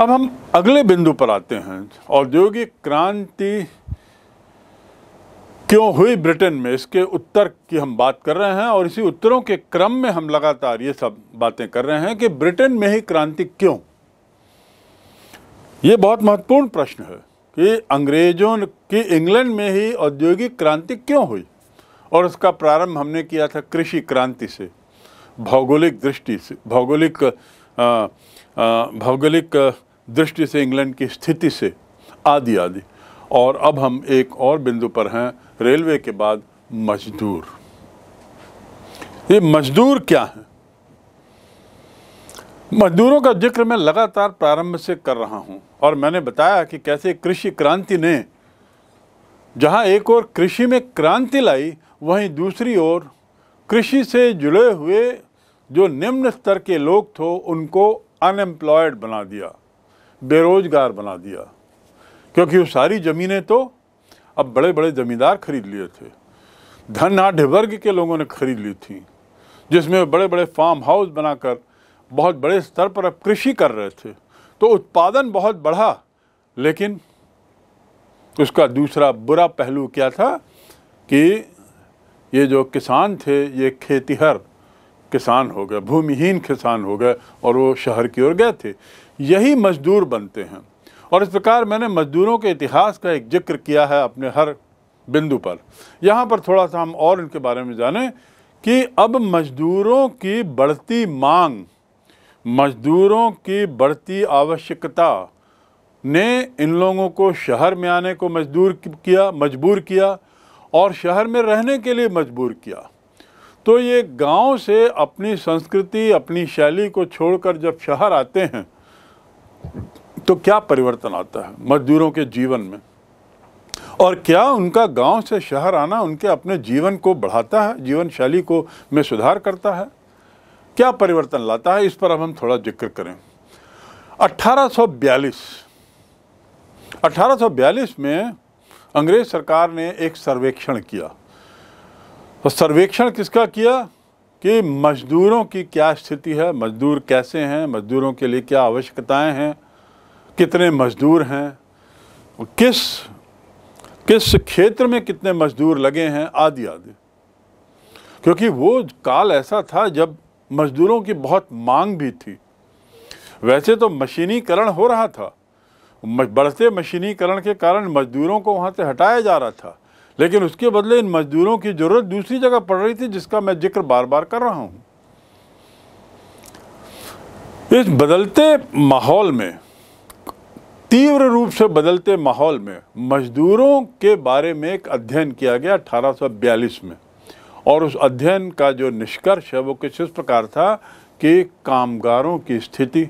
अब हम अगले बिंदु पर आते हैं औद्योगिक क्रांति क्यों हुई ब्रिटेन में इसके उत्तर की हम बात कर रहे हैं और इसी उत्तरों के क्रम में हम लगातार ये सब बातें कर रहे हैं कि ब्रिटेन में ही क्रांति क्यों ये बहुत महत्वपूर्ण प्रश्न है कि अंग्रेजों की इंग्लैंड में ही औद्योगिक क्रांति क्यों हुई और उसका प्रारंभ हमने किया था कृषि क्रांति से भौगोलिक दृष्टि से भौगोलिक भौगोलिक दृष्टि से इंग्लैंड की स्थिति से आदि आदि और अब हम एक और बिंदु पर हैं रेलवे के बाद मजदूर ये मजदूर क्या है मजदूरों का जिक्र मैं लगातार प्रारंभ से कर रहा हूं और मैंने बताया कि कैसे कृषि क्रांति ने जहां एक ओर कृषि में क्रांति लाई वहीं दूसरी ओर कृषि से जुड़े हुए जो निम्न स्तर के लोग थे उनको अनएम्प्लॉयड बना दिया बेरोजगार बना दिया क्योंकि वो सारी ज़मीनें तो अब बड़े बड़े ज़मींदार खरीद लिए थे धन आढ़ वर्ग के लोगों ने खरीद ली थी जिसमें बड़े बड़े फार्म हाउस बनाकर बहुत बड़े स्तर पर अब कृषि कर रहे थे तो उत्पादन बहुत बढ़ा लेकिन उसका दूसरा बुरा पहलू क्या था कि ये जो किसान थे ये खेतीहर किसान हो गए भूमिहीन किसान हो गए और वो शहर की ओर गए थे यही मजदूर बनते हैं और इस प्रकार मैंने मजदूरों के इतिहास का एक जिक्र किया है अपने हर बिंदु पर यहाँ पर थोड़ा सा हम और इनके बारे में जानें कि अब मजदूरों की बढ़ती मांग मजदूरों की बढ़ती आवश्यकता ने इन लोगों को शहर में आने को मजदूर किया मजबूर किया और शहर में रहने के लिए मजबूर किया तो ये गांव से अपनी संस्कृति अपनी शैली को छोड़कर जब शहर आते हैं तो क्या परिवर्तन आता है मजदूरों के जीवन में और क्या उनका गांव से शहर आना उनके अपने जीवन को बढ़ाता है जीवन शैली को में सुधार करता है क्या परिवर्तन लाता है इस पर अब हम थोड़ा जिक्र करें 1842 1842 में अंग्रेज सरकार ने एक सर्वेक्षण किया और तो सर्वेक्षण किसका किया कि मजदूरों की क्या स्थिति है मजदूर कैसे हैं मजदूरों के लिए क्या आवश्यकताएं हैं कितने मजदूर हैं किस किस क्षेत्र में कितने मजदूर लगे हैं आदि आदि क्योंकि वो काल ऐसा था जब मजदूरों की बहुत मांग भी थी वैसे तो मशीनीकरण हो रहा था बढ़ते मशीनीकरण के कारण मजदूरों को वहाँ से हटाया जा रहा था लेकिन उसके बदले इन मज़दूरों की ज़रूरत दूसरी जगह पड़ रही थी जिसका मैं जिक्र बार बार कर रहा हूं इस बदलते माहौल में तीव्र रूप से बदलते माहौल में मजदूरों के बारे में एक अध्ययन किया गया 1842 में और उस अध्ययन का जो निष्कर्ष है वो किस इस प्रकार था कि कामगारों की स्थिति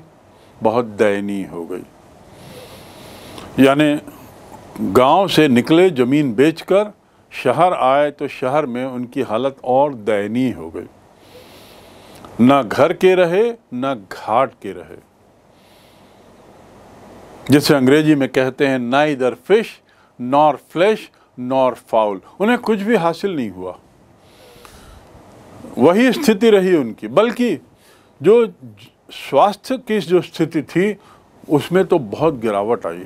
बहुत दयनीय हो गई यानी गांव से निकले ज़मीन बेचकर शहर आए तो शहर में उनकी हालत और दयनीय हो गई ना घर के रहे ना घाट के रहे जिसे अंग्रेजी में कहते हैं ना इधर fish nor flesh nor fowl उन्हें कुछ भी हासिल नहीं हुआ वही स्थिति रही उनकी बल्कि जो स्वास्थ्य की जो स्थिति थी उसमें तो बहुत गिरावट आई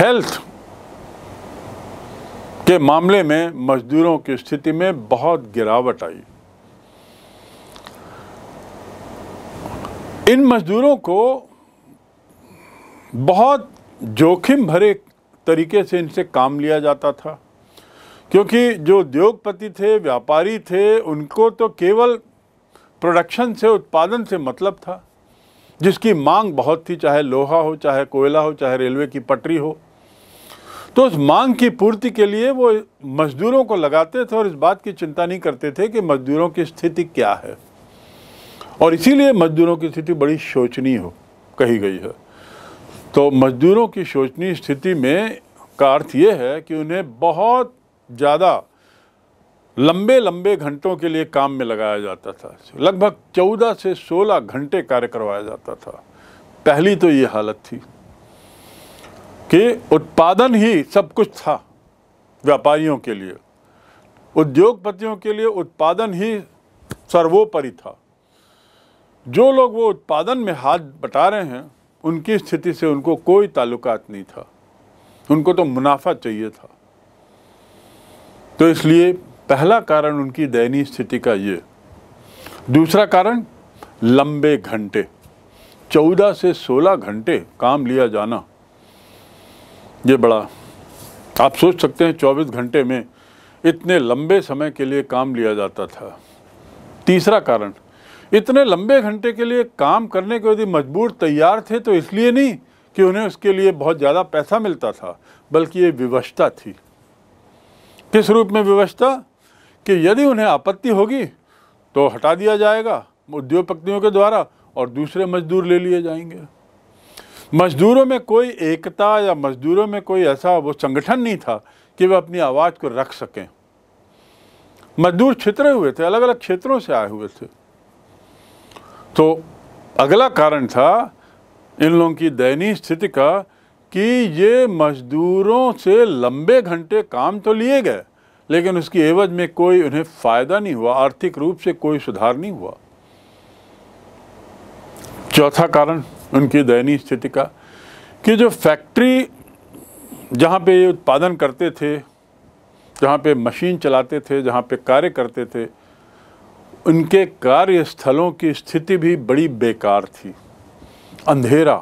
हेल्थ के मामले में मजदूरों की स्थिति में बहुत गिरावट आई इन मजदूरों को बहुत जोखिम भरे तरीके से इनसे काम लिया जाता था क्योंकि जो उद्योगपति थे व्यापारी थे उनको तो केवल प्रोडक्शन से उत्पादन से मतलब था जिसकी मांग बहुत थी चाहे लोहा हो चाहे कोयला हो चाहे रेलवे की पटरी हो तो उस मांग की पूर्ति के लिए वो मजदूरों को लगाते थे और इस बात की चिंता नहीं करते थे कि मजदूरों की स्थिति क्या है और इसीलिए मजदूरों की स्थिति बड़ी शोचनीय हो कही गई है तो मजदूरों की शोचनीय स्थिति में का अर्थ ये है कि उन्हें बहुत ज़्यादा लंबे लंबे घंटों के लिए काम में लगाया जाता था लगभग 14 से 16 घंटे कार्य करवाया जाता था पहली तो ये हालत थी कि उत्पादन ही सब कुछ था व्यापारियों के लिए उद्योगपतियों के लिए उत्पादन ही सर्वोपरि था जो लोग वो उत्पादन में हाथ बटा रहे हैं उनकी स्थिति से उनको कोई ताल्लुकात नहीं था उनको तो मुनाफा चाहिए था तो इसलिए पहला कारण उनकी दयनीय स्थिति का ये दूसरा कारण लंबे घंटे चौदह से सोलह घंटे काम लिया जाना ये बड़ा आप सोच सकते हैं 24 घंटे में इतने लंबे समय के लिए काम लिया जाता था तीसरा कारण इतने लंबे घंटे के लिए काम करने को यदि मजबूर तैयार थे तो इसलिए नहीं कि उन्हें उसके लिए बहुत ज़्यादा पैसा मिलता था बल्कि ये विवशता थी किस रूप में विवशता कि यदि उन्हें आपत्ति होगी तो हटा दिया जाएगा उद्योगपतियों के द्वारा और दूसरे मजदूर ले लिए जाएंगे मजदूरों में कोई एकता या मजदूरों में कोई ऐसा वो संगठन नहीं था कि वे अपनी आवाज़ को रख सकें मजदूर छितरे हुए थे अलग अलग क्षेत्रों से आए हुए थे तो अगला कारण था इन लोगों की दयनीय स्थिति का कि ये मजदूरों से लंबे घंटे काम तो लिए गए लेकिन उसकी एवज में कोई उन्हें फ़ायदा नहीं हुआ आर्थिक रूप से कोई सुधार नहीं हुआ चौथा कारण उनकी दयनीय स्थिति का कि जो फैक्ट्री जहाँ पे ये उत्पादन करते थे जहाँ पे मशीन चलाते थे जहाँ पे कार्य करते थे उनके कार्यस्थलों की स्थिति भी बड़ी बेकार थी अंधेरा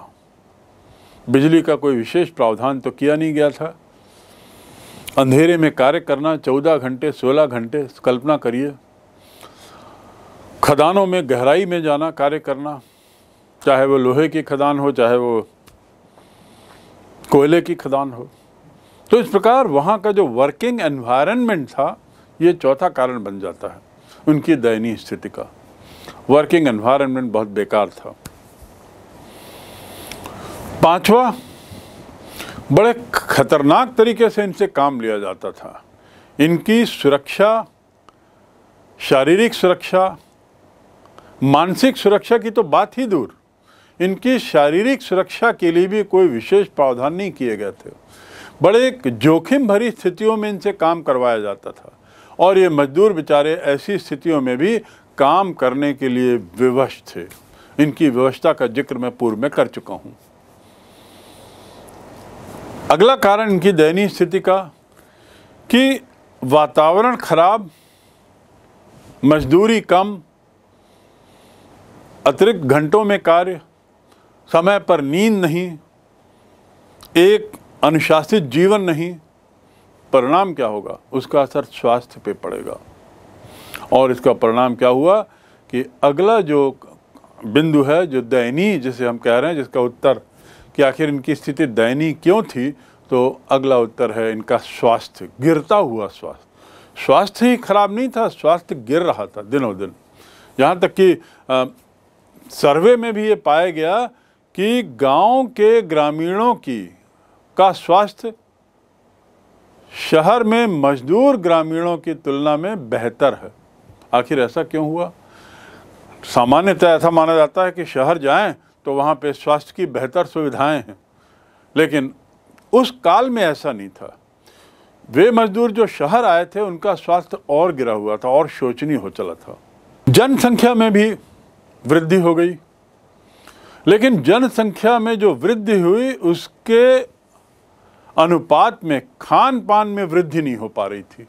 बिजली का कोई विशेष प्रावधान तो किया नहीं गया था अंधेरे में कार्य करना चौदह घंटे सोलह घंटे कल्पना करिए खदानों में गहराई में जाना कार्य करना चाहे वो लोहे की खदान हो चाहे वो कोयले की खदान हो तो इस प्रकार वहाँ का जो वर्किंग एनवायरनमेंट था ये चौथा कारण बन जाता है उनकी दयनीय स्थिति का वर्किंग एनवायरनमेंट बहुत बेकार था पांचवा बड़े खतरनाक तरीके से इनसे काम लिया जाता था इनकी सुरक्षा शारीरिक सुरक्षा मानसिक सुरक्षा की तो बात ही दूर इनकी शारीरिक सुरक्षा के लिए भी कोई विशेष प्रावधान नहीं किए गए थे बड़े जोखिम भरी स्थितियों में इनसे काम करवाया जाता था और ये मजदूर बेचारे ऐसी स्थितियों में भी काम करने के लिए विवश थे इनकी व्यवस्था का जिक्र मैं पूर्व में कर चुका हूँ अगला कारण इनकी दयनीय स्थिति का कि वातावरण खराब मजदूरी कम अतिरिक्त घंटों में कार्य समय पर नींद नहीं एक अनुशासित जीवन नहीं परिणाम क्या होगा उसका असर स्वास्थ्य पे पड़ेगा और इसका परिणाम क्या हुआ कि अगला जो बिंदु है जो दयनीय जिसे हम कह रहे हैं जिसका उत्तर कि आखिर इनकी स्थिति दयनीय क्यों थी तो अगला उत्तर है इनका स्वास्थ्य गिरता हुआ स्वास्थ्य स्वास्थ्य ही खराब नहीं था स्वास्थ्य गिर रहा था दिनों दिन यहाँ तक कि सर्वे में भी ये पाया गया कि गांव के ग्रामीणों की का स्वास्थ्य शहर में मजदूर ग्रामीणों की तुलना में बेहतर है आखिर ऐसा क्यों हुआ सामान्यतः ऐसा माना जाता है कि शहर जाएं तो वहाँ पे स्वास्थ्य की बेहतर सुविधाएं हैं लेकिन उस काल में ऐसा नहीं था वे मजदूर जो शहर आए थे उनका स्वास्थ्य और गिरा हुआ था और शोचनीय हो चला था जनसंख्या में भी वृद्धि हो गई लेकिन जनसंख्या में जो वृद्धि हुई उसके अनुपात में खान पान में वृद्धि नहीं हो पा रही थी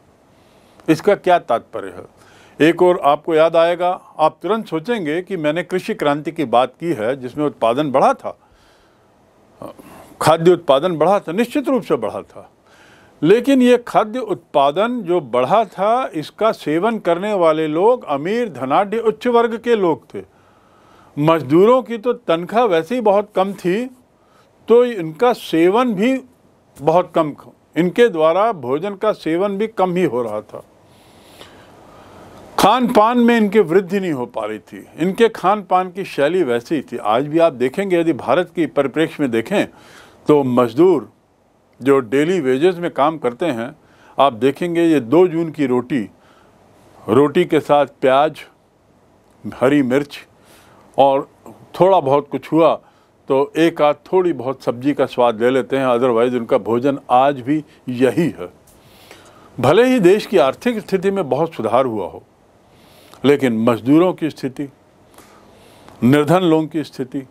इसका क्या तात्पर्य है एक और आपको याद आएगा आप तुरंत सोचेंगे कि मैंने कृषि क्रांति की बात की है जिसमें उत्पादन बढ़ा था खाद्य उत्पादन बढ़ा था निश्चित रूप से बढ़ा था लेकिन ये खाद्य उत्पादन जो बढ़ा था इसका सेवन करने वाले लोग अमीर धनाढ़ उच्च वर्ग के लोग थे मजदूरों की तो तनख्वाह वैसे ही बहुत कम थी तो इनका सेवन भी बहुत कम इनके द्वारा भोजन का सेवन भी कम ही हो रहा था खान पान में इनकी वृद्धि नहीं हो पा रही थी इनके खान पान की शैली वैसी ही थी आज भी आप देखेंगे यदि भारत की परिप्रेक्ष्य में देखें तो मजदूर जो डेली वेजेस में काम करते हैं आप देखेंगे ये दो जून की रोटी रोटी के साथ प्याज हरी मिर्च और थोड़ा बहुत कुछ हुआ तो एक आध थोड़ी बहुत सब्जी का स्वाद ले लेते हैं अदरवाइज़ उनका भोजन आज भी यही है भले ही देश की आर्थिक स्थिति में बहुत सुधार हुआ हो लेकिन मजदूरों की स्थिति निर्धन लोगों की स्थिति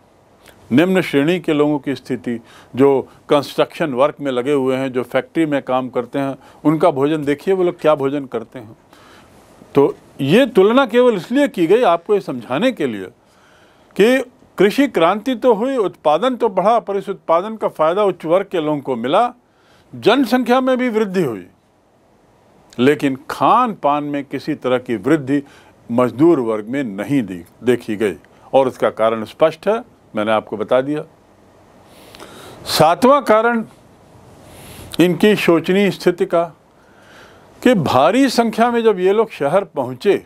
निम्न श्रेणी के लोगों की स्थिति जो कंस्ट्रक्शन वर्क में लगे हुए हैं जो फैक्ट्री में काम करते हैं उनका भोजन देखिए वो लोग क्या भोजन करते हैं तो ये तुलना केवल इसलिए की गई आपको ये समझाने के लिए कि कृषि क्रांति तो हुई उत्पादन तो बढ़ा पर इस उत्पादन का फ़ायदा उच्च वर्ग के लोगों को मिला जनसंख्या में भी वृद्धि हुई लेकिन खान पान में किसी तरह की वृद्धि मजदूर वर्ग में नहीं दी देखी गई और उसका कारण स्पष्ट है मैंने आपको बता दिया सातवां कारण इनकी शोचनीय स्थिति का कि भारी संख्या में जब ये लोग शहर पहुंचे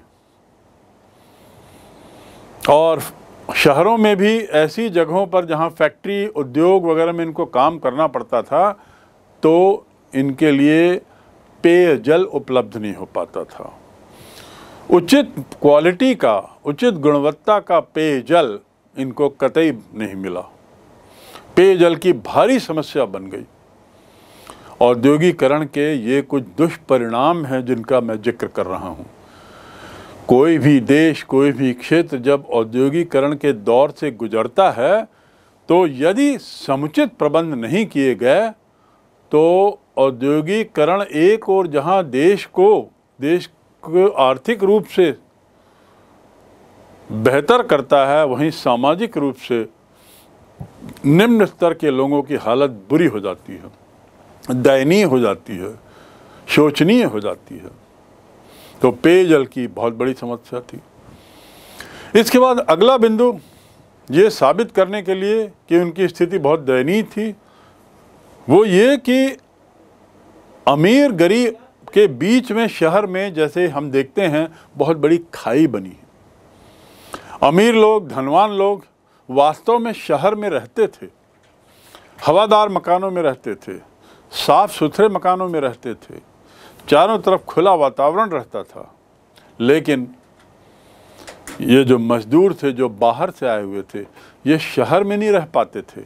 और शहरों में भी ऐसी जगहों पर जहाँ फैक्ट्री उद्योग वगैरह में इनको काम करना पड़ता था तो इनके लिए पेय जल उपलब्ध नहीं हो पाता था उचित क्वालिटी का उचित गुणवत्ता का पेय जल इनको कतई नहीं मिला पेयजल की भारी समस्या बन गई औद्योगिकरण के ये कुछ दुष्परिणाम हैं जिनका मैं जिक्र कर रहा हूँ कोई भी देश कोई भी क्षेत्र जब औद्योगिकरण के दौर से गुजरता है तो यदि समुचित प्रबंध नहीं किए गए तो औद्योगिकरण एक और जहां देश को देश को आर्थिक रूप से बेहतर करता है वहीं सामाजिक रूप से निम्न स्तर के लोगों की हालत बुरी हो जाती है दयनीय हो जाती है शोचनीय हो जाती है तो पेयजल की बहुत बड़ी समस्या थी इसके बाद अगला बिंदु ये साबित करने के लिए कि उनकी स्थिति बहुत दयनीय थी वो ये कि अमीर गरीब के बीच में शहर में जैसे हम देखते हैं बहुत बड़ी खाई बनी है अमीर लोग धनवान लोग वास्तव में शहर में रहते थे हवादार मकानों में रहते थे साफ़ सुथरे मकानों में रहते थे चारों तरफ खुला वातावरण रहता था लेकिन ये जो मज़दूर थे जो बाहर से आए हुए थे ये शहर में नहीं रह पाते थे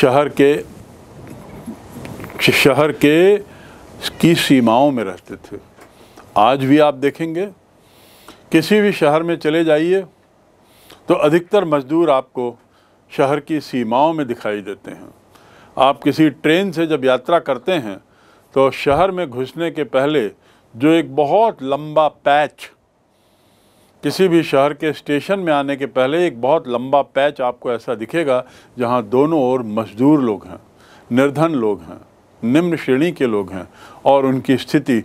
शहर के शहर के की सीमाओं में रहते थे आज भी आप देखेंगे किसी भी शहर में चले जाइए तो अधिकतर मज़दूर आपको शहर की सीमाओं में दिखाई देते हैं आप किसी ट्रेन से जब यात्रा करते हैं तो शहर में घुसने के पहले जो एक बहुत लंबा पैच किसी भी शहर के स्टेशन में आने के पहले एक बहुत लंबा पैच आपको ऐसा दिखेगा जहाँ दोनों ओर मजदूर लोग हैं निर्धन लोग हैं निम्न श्रेणी के लोग हैं और उनकी स्थिति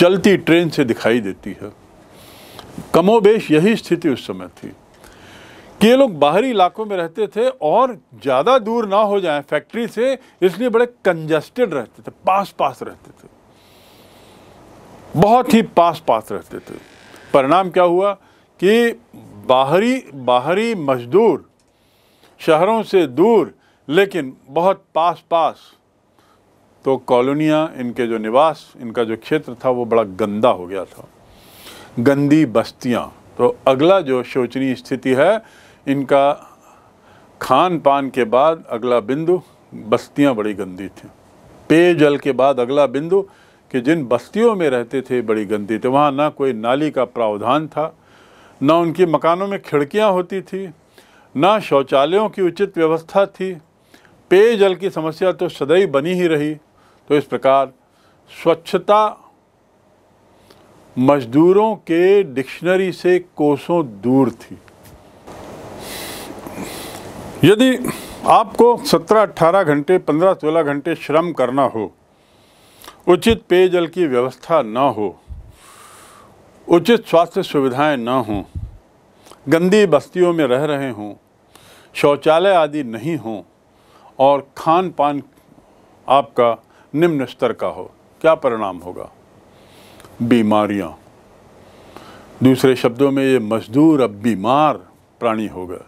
चलती ट्रेन से दिखाई देती है कमोबेश यही स्थिति उस समय थी कि ये लोग बाहरी इलाकों में रहते थे और ज़्यादा दूर ना हो जाए फैक्ट्री से इसलिए बड़े कंजस्टेड रहते थे पास पास रहते थे बहुत ही पास पास रहते थे परिणाम क्या हुआ कि बाहरी बाहरी मजदूर शहरों से दूर लेकिन बहुत पास पास तो कॉलोनियाँ इनके जो निवास इनका जो क्षेत्र था वो बड़ा गंदा हो गया था गंदी बस्तियाँ तो अगला जो शोचनीय स्थिति है इनका खान पान के बाद अगला बिंदु बस्तियां बड़ी गंदी थी पेयजल के बाद अगला बिंदु कि जिन बस्तियों में रहते थे बड़ी गंदी थी वहाँ ना कोई नाली का प्रावधान था ना उनकी मकानों में खिड़कियाँ होती थी ना शौचालयों की उचित व्यवस्था थी पेयजल की समस्या तो सदैव बनी ही रही तो इस प्रकार स्वच्छता मजदूरों के डिक्शनरी से कोसों दूर थी यदि आपको 17-18 घंटे 15-16 घंटे श्रम करना हो उचित पेयजल की व्यवस्था ना हो उचित स्वास्थ्य सुविधाएं ना हों गंदी बस्तियों में रह रहे हों शौचालय आदि नहीं हों और खान पान आपका निम्न स्तर का हो क्या परिणाम होगा बीमारियां दूसरे शब्दों में ये मजदूर अब बीमार प्राणी होगा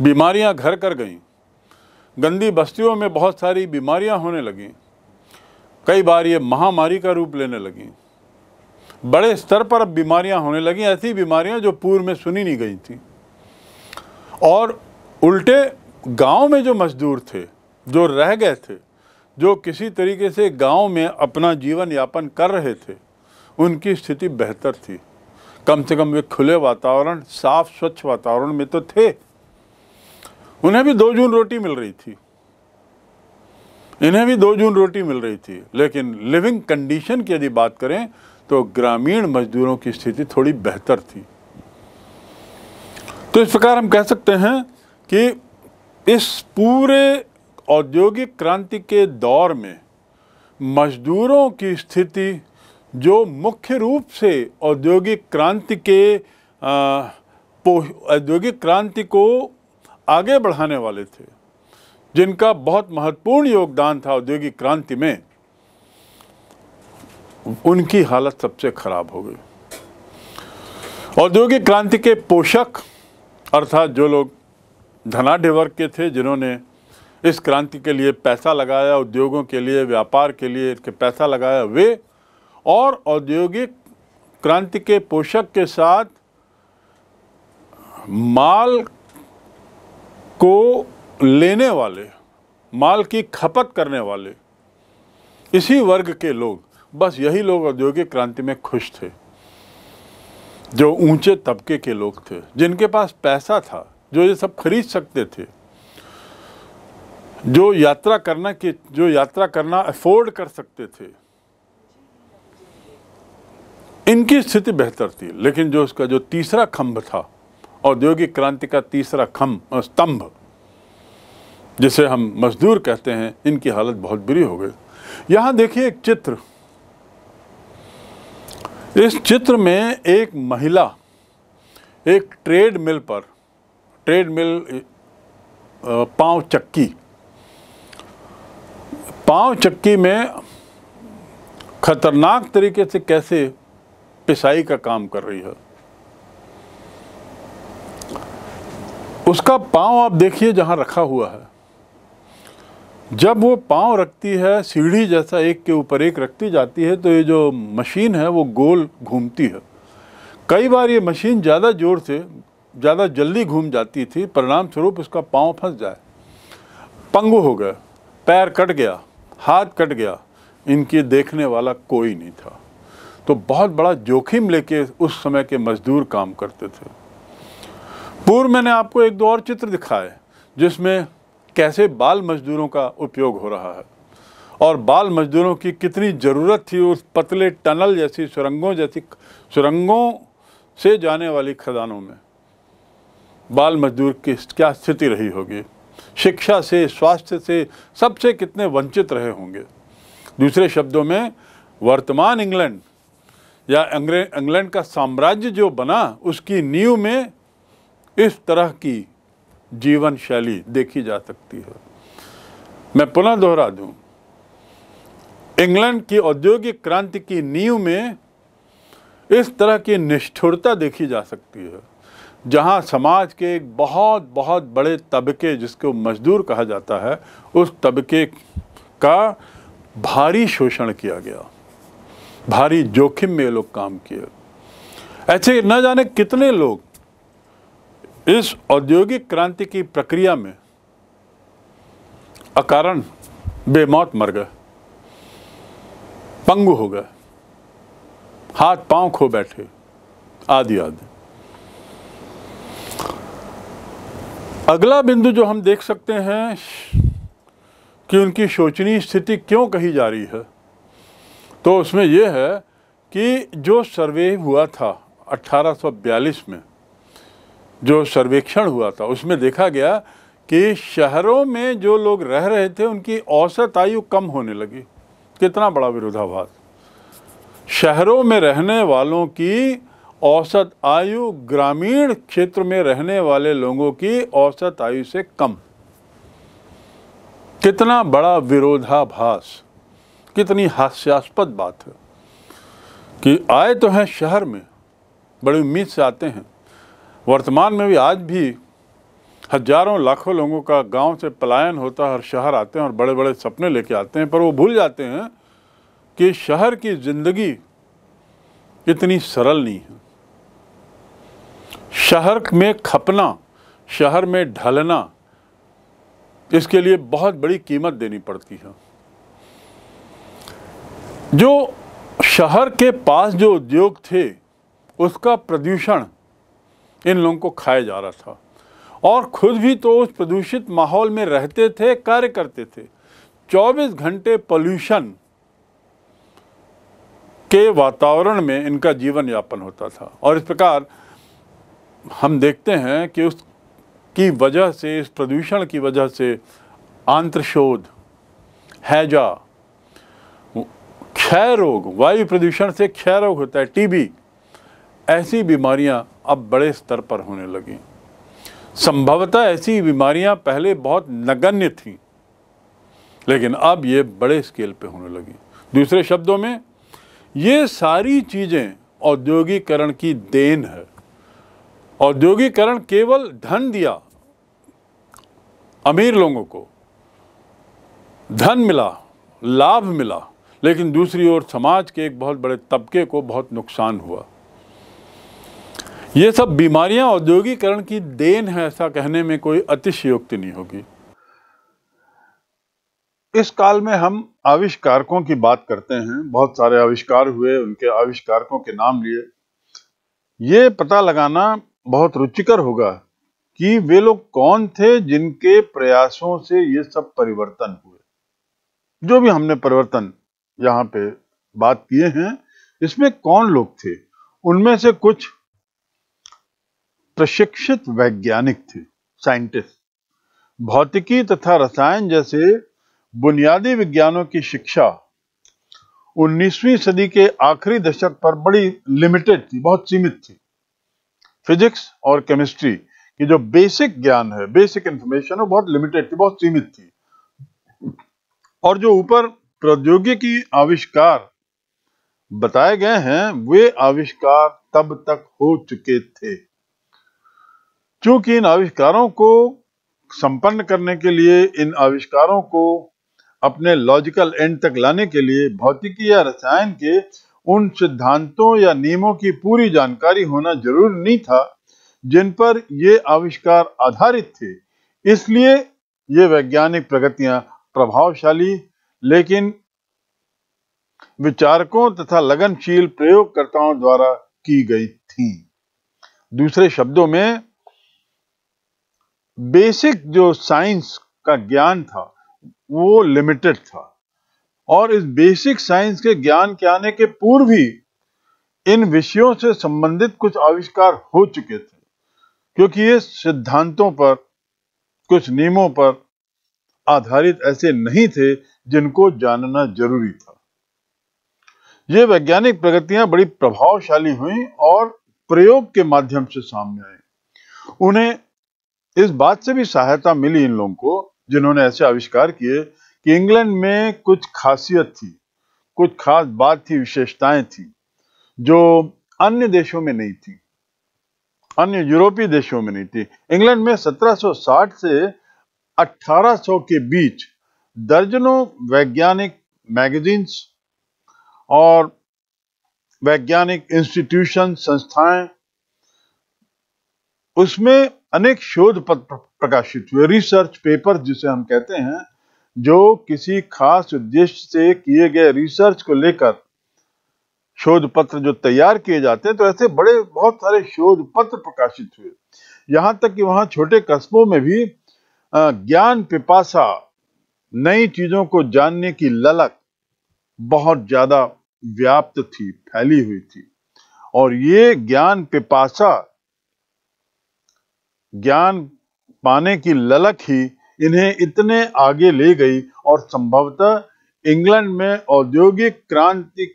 बीमारियां घर कर गईं गंदी बस्तियों में बहुत सारी बीमारियां होने लगीं कई बार ये महामारी का रूप लेने लगीं बड़े स्तर पर अब बीमारियाँ होने लगीं ऐसी बीमारियां जो पूर्व में सुनी नहीं गई थी और उल्टे गांव में जो मजदूर थे जो रह गए थे जो किसी तरीके से गांव में अपना जीवन यापन कर रहे थे उनकी स्थिति बेहतर थी कम से कम वे खुले वातावरण साफ स्वच्छ वातावरण में तो थे उन्हें भी दो जून रोटी मिल रही थी इन्हें भी दो जून रोटी मिल रही थी लेकिन लिविंग कंडीशन की यदि बात करें तो ग्रामीण मजदूरों की स्थिति थोड़ी बेहतर थी तो इस प्रकार हम कह सकते हैं कि इस पूरे औद्योगिक क्रांति के दौर में मजदूरों की स्थिति जो मुख्य रूप से औद्योगिक क्रांति के औद्योगिक क्रांति को आगे बढ़ाने वाले थे जिनका बहुत महत्वपूर्ण योगदान था औद्योगिक क्रांति में उनकी हालत सबसे खराब हो गई औद्योगिक क्रांति के पोषक अर्थात जो लोग धनाढ़ वर्ग के थे जिन्होंने इस क्रांति के लिए पैसा लगाया उद्योगों के लिए व्यापार के लिए इसके पैसा लगाया वे और औद्योगिक क्रांति के पोषक के साथ माल को लेने वाले माल की खपत करने वाले इसी वर्ग के लोग बस यही लोग औद्योगिक क्रांति में खुश थे जो ऊंचे तबके के लोग थे जिनके पास पैसा था जो ये सब खरीद सकते थे जो यात्रा करना के जो यात्रा करना अफोर्ड कर सकते थे इनकी स्थिति बेहतर थी लेकिन जो उसका जो तीसरा खम्भ था औद्योगिक क्रांति का तीसरा खम स्तंभ जिसे हम मजदूर कहते हैं इनकी हालत बहुत बुरी हो गई यहां देखिए एक चित्र इस चित्र में एक महिला एक ट्रेड मिल पर ट्रेड मिल पांव चक्की पांव चक्की में खतरनाक तरीके से कैसे पिसाई का काम कर रही है उसका पाँव आप देखिए जहाँ रखा हुआ है जब वो पाँव रखती है सीढ़ी जैसा एक के ऊपर एक रखती जाती है तो ये जो मशीन है वो गोल घूमती है कई बार ये मशीन ज़्यादा जोर से ज़्यादा जल्दी घूम जाती थी परिणाम स्वरूप उसका पाँव फंस जाए पंगु हो गए पैर कट गया हाथ कट गया इनके देखने वाला कोई नहीं था तो बहुत बड़ा जोखिम लेके उस समय के मज़दूर काम करते थे पूर्व मैंने आपको एक दो और चित्र दिखाए जिसमें कैसे बाल मजदूरों का उपयोग हो रहा है और बाल मजदूरों की कितनी ज़रूरत थी उस पतले टनल जैसी सुरंगों जैसी सुरंगों से जाने वाली खदानों में बाल मजदूर की क्या स्थिति रही होगी शिक्षा से स्वास्थ्य से सबसे कितने वंचित रहे होंगे दूसरे शब्दों में वर्तमान इंग्लैंड या इंग्लैंड का साम्राज्य जो बना उसकी नींव में इस तरह की जीवन शैली देखी जा सकती है मैं पुनः दोहरा दूं इंग्लैंड की औद्योगिक क्रांति की नींव में इस तरह की निष्ठुरता देखी जा सकती है जहां समाज के एक बहुत बहुत बड़े तबके जिसको मजदूर कहा जाता है उस तबके का भारी शोषण किया गया भारी जोखिम में लोग काम किए ऐसे न जाने कितने लोग इस औद्योगिक क्रांति की प्रक्रिया में अकारण बेमौत मर गए पंगु हो गए हाथ पांव खो बैठे आदि आदि अगला बिंदु जो हम देख सकते हैं कि उनकी शोचनीय स्थिति क्यों कही जा रही है तो उसमें यह है कि जो सर्वे हुआ था 1842 में जो सर्वेक्षण हुआ था उसमें देखा गया कि शहरों में जो लोग रह रहे थे उनकी औसत आयु कम होने लगी कितना बड़ा विरोधाभास शहरों में रहने वालों की औसत आयु ग्रामीण क्षेत्र में रहने वाले लोगों की औसत आयु से कम कितना बड़ा विरोधाभास कितनी हास्यास्पद बात है कि आए तो हैं शहर में बड़ी उम्मीद से आते हैं वर्तमान में भी आज भी हजारों लाखों लोगों का गांव से पलायन होता है और शहर आते हैं और बड़े बड़े सपने लेके आते हैं पर वो भूल जाते हैं कि शहर की ज़िंदगी इतनी सरल नहीं है शहर में खपना शहर में ढलना इसके लिए बहुत बड़ी कीमत देनी पड़ती है जो शहर के पास जो उद्योग थे उसका प्रदूषण इन लोगों को खाया जा रहा था और खुद भी तो उस प्रदूषित माहौल में रहते थे कार्य करते थे 24 घंटे पोल्यूशन के वातावरण में इनका जीवन यापन होता था और इस प्रकार हम देखते हैं कि उस की वजह से इस प्रदूषण की वजह से आंत्रशोध हैजा क्षय रोग वायु प्रदूषण से क्षय रोग होता है टीबी ऐसी बीमारियां अब बड़े स्तर पर होने लगी संभवतः ऐसी बीमारियां पहले बहुत नगण्य थीं लेकिन अब ये बड़े स्केल पे होने लगी दूसरे शब्दों में ये सारी चीज़ें औद्योगिकरण की देन है औद्योगिकरण केवल धन दिया अमीर लोगों को धन मिला लाभ मिला लेकिन दूसरी ओर समाज के एक बहुत बड़े तबके को बहुत नुकसान हुआ ये सब बीमारियां औद्योगिकरण की देन है ऐसा कहने में कोई अतिशयोक्ति नहीं होगी इस काल में हम आविष्कारकों की बात करते हैं बहुत सारे आविष्कार हुए उनके आविष्कारकों के नाम लिए ये पता लगाना बहुत रुचिकर होगा कि वे लोग कौन थे जिनके प्रयासों से ये सब परिवर्तन हुए जो भी हमने परिवर्तन यहाँ पे बात किए हैं इसमें कौन लोग थे उनमें से कुछ प्रशिक्षित वैज्ञानिक थे साइंटिस्ट भौतिकी तथा रसायन जैसे बुनियादी विज्ञानों की शिक्षा 19वीं सदी के आखिरी दशक पर बड़ी लिमिटेड थी बहुत सीमित थी फिजिक्स और केमिस्ट्री की जो बेसिक ज्ञान है बेसिक इंफॉर्मेशन है बहुत लिमिटेड थी बहुत सीमित थी और जो ऊपर प्रौद्योगिकी आविष्कार बताए गए हैं वे आविष्कार तब तक हो चुके थे क्योंकि इन आविष्कारों को संपन्न करने के लिए इन आविष्कारों को अपने लॉजिकल एंड तक लाने के लिए भौतिकी या रसायन के उन सिद्धांतों या नियमों की पूरी जानकारी होना जरूर नहीं था जिन पर ये आविष्कार आधारित थे इसलिए ये वैज्ञानिक प्रगतियां प्रभावशाली लेकिन विचारकों तथा लगनशील प्रयोगकर्ताओं द्वारा की गई थी दूसरे शब्दों में बेसिक जो साइंस का ज्ञान था वो लिमिटेड था और इस बेसिक साइंस के ज्ञान के आने के पूर्व ही इन विषयों से संबंधित कुछ आविष्कार हो चुके थे क्योंकि ये सिद्धांतों पर कुछ नियमों पर आधारित ऐसे नहीं थे जिनको जानना जरूरी था ये वैज्ञानिक प्रगतियां बड़ी प्रभावशाली हुई और प्रयोग के माध्यम से सामने आई उन्हें इस बात से भी सहायता मिली इन लोगों को जिन्होंने ऐसे आविष्कार किए कि इंग्लैंड में कुछ खासियत थी कुछ खास बात थी विशेषताएं थी जो अन्य देशों में नहीं थी अन्य यूरोपीय देशों में नहीं थी इंग्लैंड में 1760 से 1800 के बीच दर्जनों वैज्ञानिक मैगजीन्स और वैज्ञानिक इंस्टीट्यूशन संस्थाएं उसमें अनेक शोध पत्र प्रकाशित हुए रिसर्च पेपर जिसे हम कहते हैं जो किसी खास उद्देश्य से किए गए रिसर्च को लेकर शोध पत्र जो तैयार किए जाते हैं तो ऐसे बड़े बहुत सारे शोध पत्र प्रकाशित हुए यहां तक कि वहां छोटे कस्बों में भी ज्ञान पिपासा नई चीजों को जानने की ललक बहुत ज्यादा व्याप्त थी फैली हुई थी और ये ज्ञान पिपासा ज्ञान पाने की ललक ही इन्हें इतने आगे ले गई और संभवतः इंग्लैंड में औद्योगिक क्रांति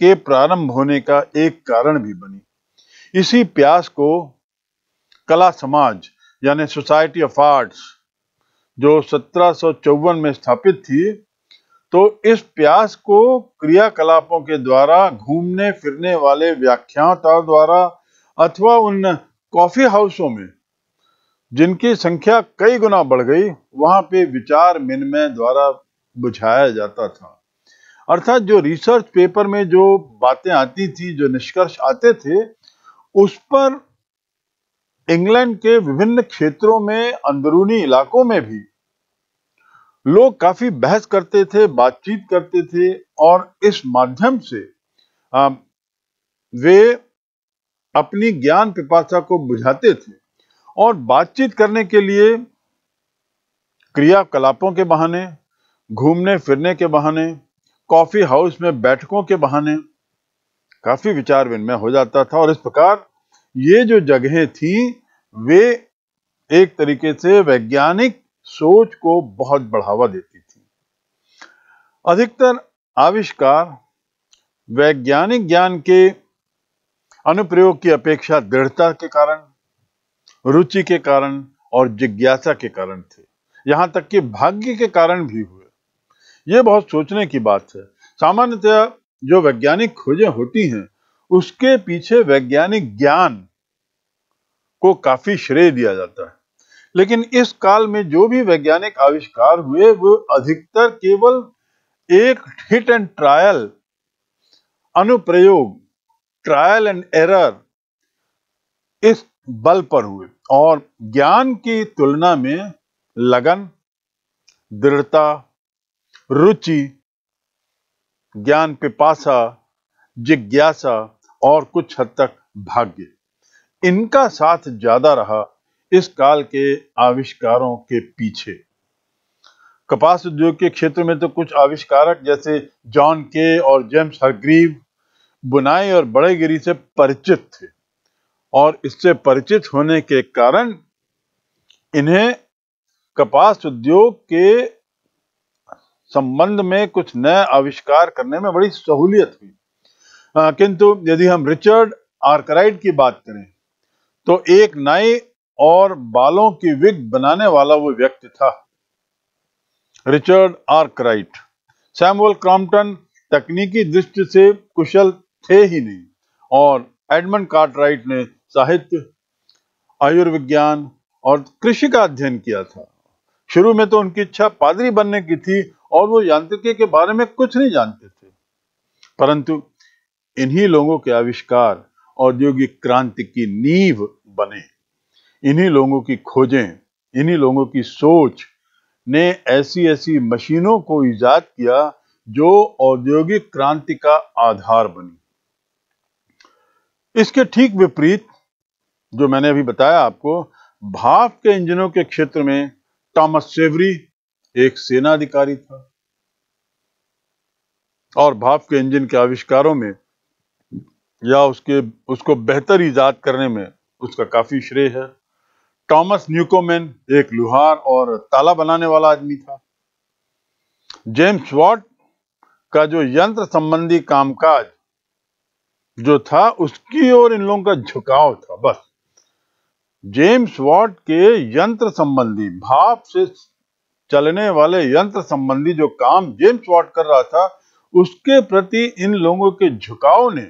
के प्रारंभ होने का एक कारण भी बनी इसी प्यास को कला समाज यानी सोसाइटी ऑफ आर्ट्स जो सत्रह में स्थापित थी तो इस प्यास को क्रियाकलापों के द्वारा घूमने फिरने वाले व्याख्याताओं द्वारा अथवा उन कॉफी हाउसों में जिनकी संख्या कई गुना बढ़ गई वहां पे विचार विनिमय द्वारा बुझाया जाता था अर्थात जो रिसर्च पेपर में जो बातें आती थी जो निष्कर्ष आते थे उस पर इंग्लैंड के विभिन्न क्षेत्रों में अंदरूनी इलाकों में भी लोग काफी बहस करते थे बातचीत करते थे और इस माध्यम से वे अपनी ज्ञान पिपाशा को बुझाते थे और बातचीत करने के लिए क्रियाकलापों के बहाने घूमने फिरने के बहाने कॉफी हाउस में बैठकों के बहाने काफी विचार विनिमय हो जाता था और इस प्रकार ये जो जगहें थी वे एक तरीके से वैज्ञानिक सोच को बहुत बढ़ावा देती थी अधिकतर आविष्कार वैज्ञानिक ज्ञान के अनुप्रयोग की अपेक्षा दृढ़ता के कारण रुचि के कारण और जिज्ञासा के कारण थे यहां तक कि भाग्य के कारण भी हुए ये बहुत सोचने की बात है सामान्यतया जो वैज्ञानिक खोजें होती हैं उसके पीछे वैज्ञानिक ज्ञान को काफी श्रेय दिया जाता है लेकिन इस काल में जो भी वैज्ञानिक आविष्कार हुए वो अधिकतर केवल एक हिट एंड ट्रायल अनुप्रयोग ट्रायल एंड एरर इस बल पर हुए और ज्ञान की तुलना में लगन दृढ़ता रुचि ज्ञान पिपासा जिज्ञासा और कुछ हद तक भाग्य इनका साथ ज्यादा रहा इस काल के आविष्कारों के पीछे कपास उद्योग के क्षेत्र में तो कुछ आविष्कारक जैसे जॉन के और जेम्स हरग्रीव बुनाई और बड़ेगिरी से परिचित थे और इससे परिचित होने के कारण इन्हें कपास उद्योग के संबंध में कुछ नए आविष्कार करने में बड़ी सहूलियत हुई किंतु यदि हम रिचर्ड आर्कराइड की बात करें तो एक नए और बालों की विग बनाने वाला वो व्यक्ति था रिचर्ड आर्कराइट सैमुअल क्रॉम्पटन तकनीकी दृष्टि से कुशल थे ही नहीं और एडमंड कार्टराइट ने साहित्य आयुर्विज्ञान और कृषि का अध्ययन किया था शुरू में तो उनकी इच्छा पादरी बनने की थी और वो यांत्रिकी के बारे में कुछ नहीं जानते थे परंतु इन्हीं लोगों के आविष्कार औद्योगिक क्रांति की नींव बने इन्हीं लोगों की खोजें इन्हीं लोगों की सोच ने ऐसी ऐसी मशीनों को ईजाद किया जो औद्योगिक क्रांति का आधार बनी इसके ठीक विपरीत जो मैंने अभी बताया आपको भाप के इंजनों के क्षेत्र में टॉमस सेवरी एक सेना अधिकारी था और भाप के इंजन के आविष्कारों में या उसके उसको बेहतर ईजाद करने में उसका काफी श्रेय है टॉमस न्यूकोमैन एक लुहार और ताला बनाने वाला आदमी था जेम्स वॉट का जो यंत्र संबंधी कामकाज जो था उसकी ओर इन लोगों का झुकाव था बस जेम्स वॉट के यंत्र संबंधी भाप से चलने वाले यंत्र संबंधी जो काम जेम्स वॉट कर रहा था उसके प्रति इन लोगों के झुकाव ने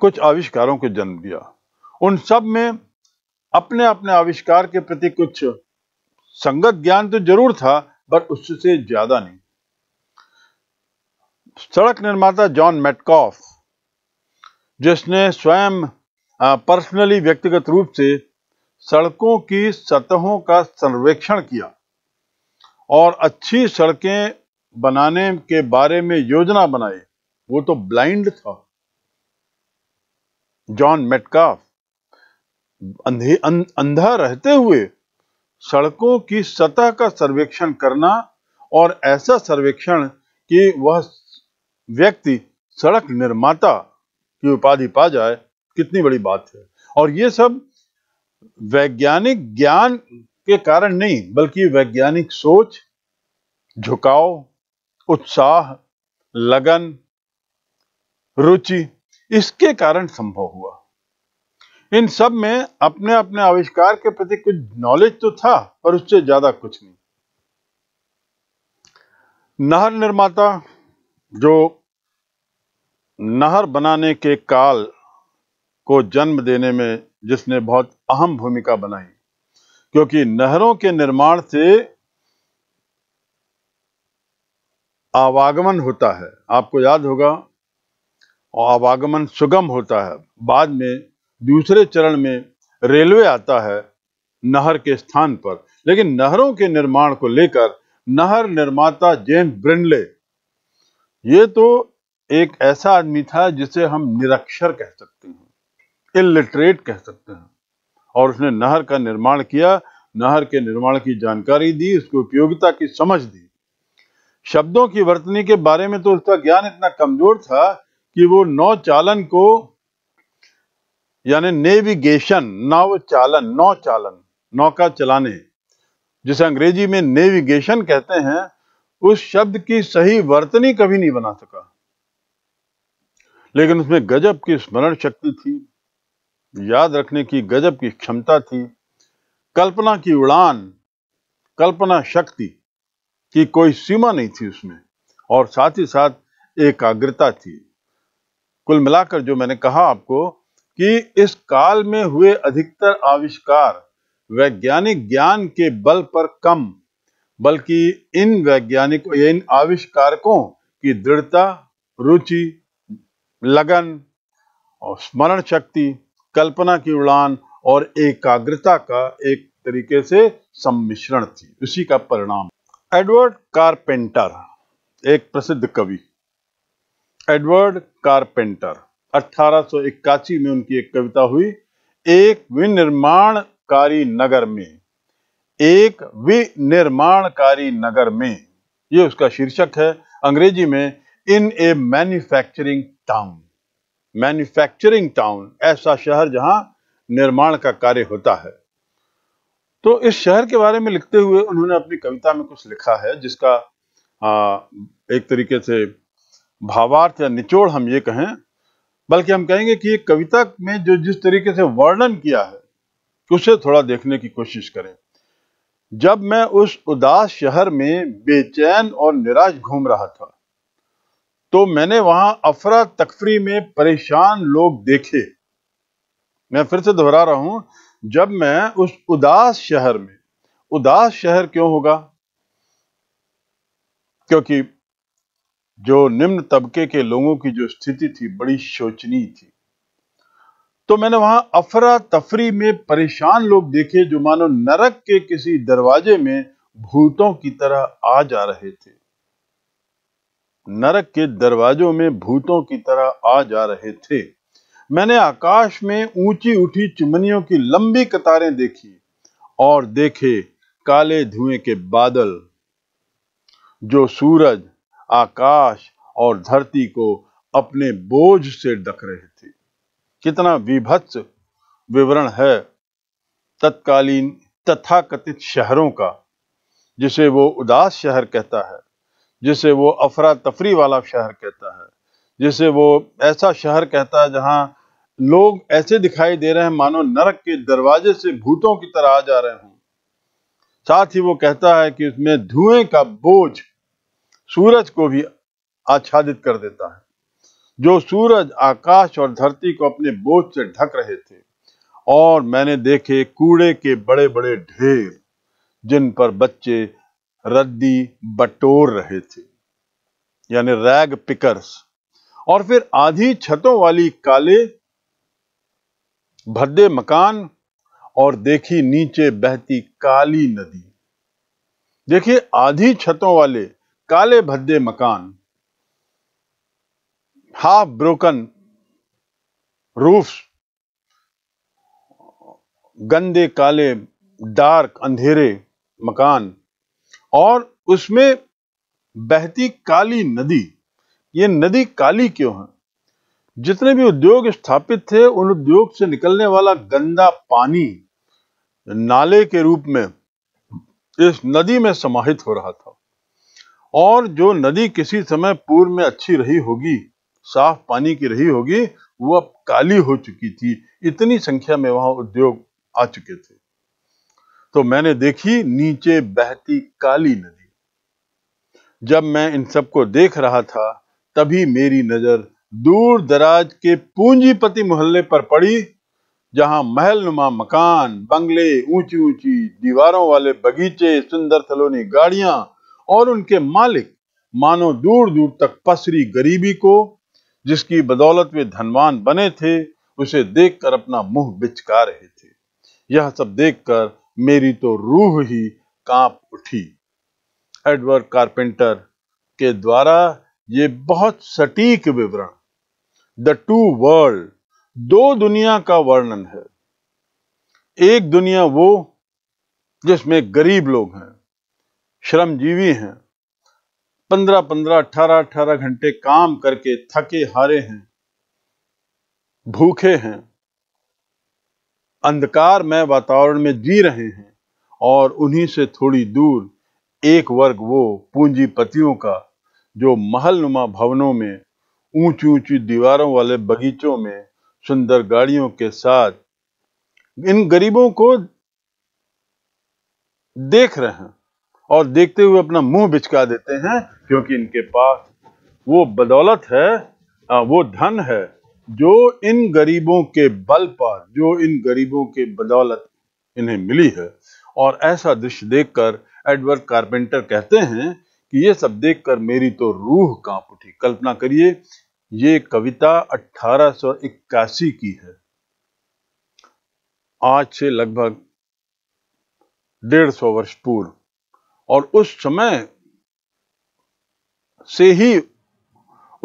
कुछ आविष्कारों को जन्म दिया उन सब में अपने अपने आविष्कार के प्रति कुछ संगत ज्ञान तो जरूर था पर उससे ज्यादा नहीं सड़क निर्माता जॉन मेटकॉफ जिसने स्वयं पर्सनली व्यक्तिगत रूप से सड़कों की सतहों का सर्वेक्षण किया और अच्छी सड़कें बनाने के बारे में योजना बनाई वो तो ब्लाइंड था जॉन मेटकाफ अंधे अं, अंधा रहते हुए सड़कों की सतह का सर्वेक्षण करना और ऐसा सर्वेक्षण कि वह व्यक्ति सड़क निर्माता की उपाधि पा जाए कितनी बड़ी बात है और ये सब वैज्ञानिक ज्ञान के कारण नहीं बल्कि वैज्ञानिक सोच झुकाव उत्साह लगन रुचि इसके कारण संभव हुआ इन सब में अपने अपने आविष्कार के प्रति कुछ नॉलेज तो था पर उससे ज्यादा कुछ नहीं नहर निर्माता जो नहर बनाने के काल को जन्म देने में जिसने बहुत अहम भूमिका बनाई क्योंकि नहरों के निर्माण से आवागमन होता है आपको याद होगा और आवागमन सुगम होता है बाद में दूसरे चरण में रेलवे आता है नहर के स्थान पर लेकिन नहरों के निर्माण को लेकर नहर निर्माता जेम्स ब्रिंडले ये तो एक ऐसा आदमी था जिसे हम निरक्षर कह सकते हैं इलिटरेट कह सकते हैं और उसने नहर का निर्माण किया नहर के निर्माण की जानकारी दी उसकी उपयोगिता की समझ दी शब्दों की वर्तनी के बारे में तो उसका ज्ञान इतना कमजोर था कि वो नौ चालन को यानी नेविगेशन नाव चालन नौ चालन नौका चलाने जिसे अंग्रेजी में नेविगेशन कहते हैं उस शब्द की सही वर्तनी कभी नहीं बना सका लेकिन उसमें गजब की स्मरण शक्ति थी याद रखने की गजब की क्षमता थी कल्पना की उड़ान कल्पना शक्ति की कोई सीमा नहीं थी उसमें और साथ ही साथ एकाग्रता थी कुल मिलाकर जो मैंने कहा आपको कि इस काल में हुए अधिकतर आविष्कार वैज्ञानिक ज्ञान के बल पर कम बल्कि इन वैज्ञानिकों या इन आविष्कारकों की दृढ़ता रुचि लगन और स्मरण शक्ति कल्पना की उड़ान और एकाग्रता का एक तरीके से सम्मिश्रण थी उसी का परिणाम एडवर्ड कारपेंटर एक प्रसिद्ध कवि एडवर्ड कारपेंटर अठारह में उनकी एक कविता हुई एक विनिर्माणकारी नगर में एक विनिर्माणकारी नगर में यह उसका शीर्षक है अंग्रेजी में in a manufacturing town manufacturing town ऐसा शहर जहां निर्माण का कार्य होता है तो इस शहर के बारे में लिखते हुए उन्होंने अपनी कविता में कुछ लिखा है जिसका आ, एक तरीके से भावार्थ या निचोड़ हम ये कहें बल्कि हम कहेंगे कि कविता में जो जिस तरीके से वर्णन किया है उसे थोड़ा देखने की कोशिश करें जब मैं उस उदास शहर में बेचैन और निराश घूम रहा था तो मैंने वहां अफरा तकफरी में परेशान लोग देखे मैं फिर से दोहरा रहा हूं जब मैं उस उदास शहर में उदास शहर क्यों होगा क्योंकि जो निम्न तबके के लोगों की जो स्थिति थी बड़ी शोचनीय थी तो मैंने वहां अफरा तफरी में परेशान लोग देखे जो मानो नरक के किसी दरवाजे में भूतों की तरह आ जा रहे थे नरक के दरवाजों में भूतों की तरह आ जा रहे थे मैंने आकाश में ऊंची उठी चुमनियों की लंबी कतारें देखी और देखे काले धुएं के बादल जो सूरज आकाश और धरती को अपने बोझ से डक रहे थे कितना विभत्स विवरण है तत्कालीन तथाकथित शहरों का जिसे वो उदास शहर कहता है जिसे वो अफरा तफरी वाला शहर कहता है जिसे वो ऐसा शहर कहता है जहाँ लोग ऐसे दिखाई दे रहे हैं मानो नरक के दरवाजे से भूतों की तरह आ जा रहे हों साथ ही वो कहता है कि उसमें धुएं का बोझ सूरज को भी आच्छादित कर देता है जो सूरज आकाश और धरती को अपने बोझ से ढक रहे थे और मैंने देखे कूड़े के बड़े बड़े ढेर जिन पर बच्चे रद्दी बटोर रहे थे यानी रैग पिकर्स और फिर आधी छतों वाली काले भद्दे मकान और देखी नीचे बहती काली नदी देखिए आधी छतों वाले काले भद्दे मकान हाफ ब्रोकन रूफ गंदे काले डार्क अंधेरे मकान और उसमें बहती काली नदी ये नदी काली क्यों है जितने भी उद्योग स्थापित थे उन उद्योग से निकलने वाला गंदा पानी नाले के रूप में इस नदी में समाहित हो रहा था और जो नदी किसी समय पूर्व में अच्छी रही होगी साफ पानी की रही होगी वो अब काली हो चुकी थी इतनी संख्या में वहां उद्योग आ चुके थे तो मैंने देखी नीचे बहती काली नदी जब मैं इन सबको देख रहा था तभी मेरी नजर दूर दराज के पूंजीपति मोहल्ले पर पड़ी जहां महलनुमा मकान बंगले ऊंची ऊंची दीवारों वाले बगीचे सुंदर थलोनी गाड़ियां और उनके मालिक मानो दूर दूर तक पसरी गरीबी को जिसकी बदौलत वे धनवान बने थे उसे देखकर अपना मुंह बिचका रहे थे यह सब देखकर मेरी तो रूह ही कांप उठी एडवर्ड कारपेंटर के द्वारा ये बहुत सटीक विवरण द टू वर्ल्ड दो दुनिया का वर्णन है एक दुनिया वो जिसमें गरीब लोग हैं श्रमजीवी हैं पंद्रह पंद्रह अठारह अठारह घंटे काम करके थके हारे हैं भूखे हैं अंधकार में वातावरण में जी रहे हैं और उन्हीं से थोड़ी दूर एक वर्ग वो पूंजीपतियों का जो महलनुमा भवनों में ऊंची ऊंची दीवारों वाले बगीचों में सुंदर गाड़ियों के साथ इन गरीबों को देख रहे हैं और देखते हुए अपना मुंह बिचका देते हैं क्योंकि इनके पास वो बदौलत है वो धन है जो इन गरीबों के बल पर जो इन गरीबों के बदौलत इन्हें मिली है और ऐसा दृश्य देखकर एडवर्ड कारपेंटर कहते हैं कि ये सब देखकर मेरी तो रूह कांप उठी कल्पना करिए ये कविता 1881 की है आज से लगभग डेढ़ सौ वर्ष पूर्व और उस समय से ही